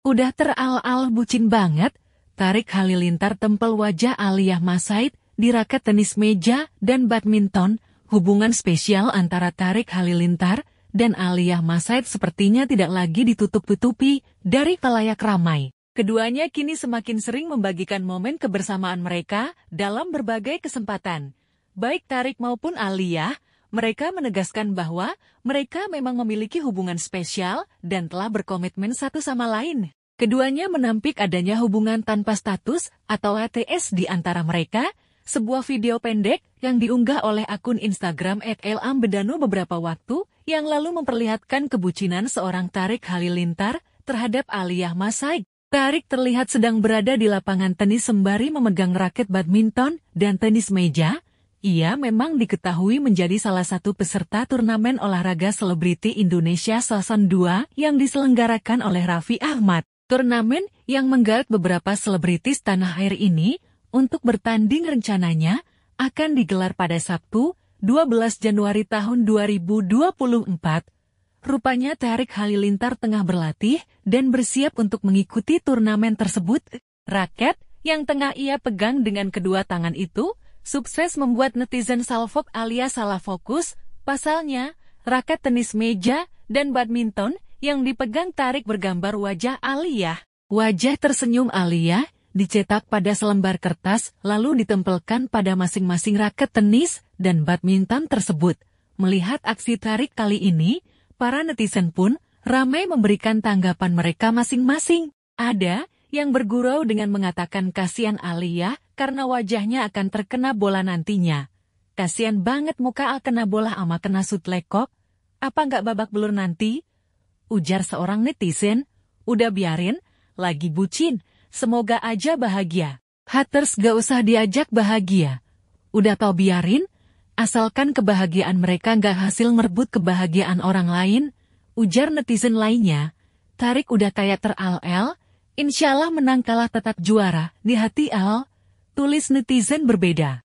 Udah teral-al bucin banget, tarik halilintar tempel wajah Aliyah Masaid di raket tenis meja dan badminton, hubungan spesial antara tarik halilintar dan Aliyah Masaid sepertinya tidak lagi ditutup-tutupi dari kelayak ramai. Keduanya kini semakin sering membagikan momen kebersamaan mereka dalam berbagai kesempatan. Baik Tarik maupun Aliyah, mereka menegaskan bahwa mereka memang memiliki hubungan spesial dan telah berkomitmen satu sama lain. Keduanya menampik adanya hubungan tanpa status atau ATS di antara mereka, sebuah video pendek yang diunggah oleh akun Instagram @elambedano beberapa waktu yang lalu memperlihatkan kebucinan seorang Tarik Halilintar terhadap Aliyah Masaik. Tarik terlihat sedang berada di lapangan tenis sembari memegang raket badminton dan tenis meja, ia memang diketahui menjadi salah satu peserta turnamen olahraga selebriti Indonesia Season 2 yang diselenggarakan oleh Raffi Ahmad. Turnamen yang menggait beberapa selebritis tanah air ini untuk bertanding rencananya akan digelar pada Sabtu, 12 Januari tahun 2024. Rupanya Tarik Halilintar tengah berlatih dan bersiap untuk mengikuti turnamen tersebut. Raket yang tengah ia pegang dengan kedua tangan itu sukses membuat netizen salfok alias salah fokus, pasalnya, raket tenis meja dan badminton yang dipegang tarik bergambar wajah alia, Wajah tersenyum alia dicetak pada selembar kertas lalu ditempelkan pada masing-masing raket tenis dan badminton tersebut. Melihat aksi tarik kali ini, para netizen pun ramai memberikan tanggapan mereka masing-masing. Ada yang bergurau dengan mengatakan kasihan Alia karena wajahnya akan terkena bola nantinya. Kasihan banget muka Al kena bola ama kena sut lekok. Apa nggak babak belur nanti? Ujar seorang netizen. Udah biarin, lagi bucin. Semoga aja bahagia. Haters gak usah diajak bahagia. Udah tau biarin, asalkan kebahagiaan mereka gak hasil merebut kebahagiaan orang lain, ujar netizen lainnya. Tarik udah kayak teral-el, Insya Allah menang kalah tetap juara, di hati Al, tulis netizen berbeda.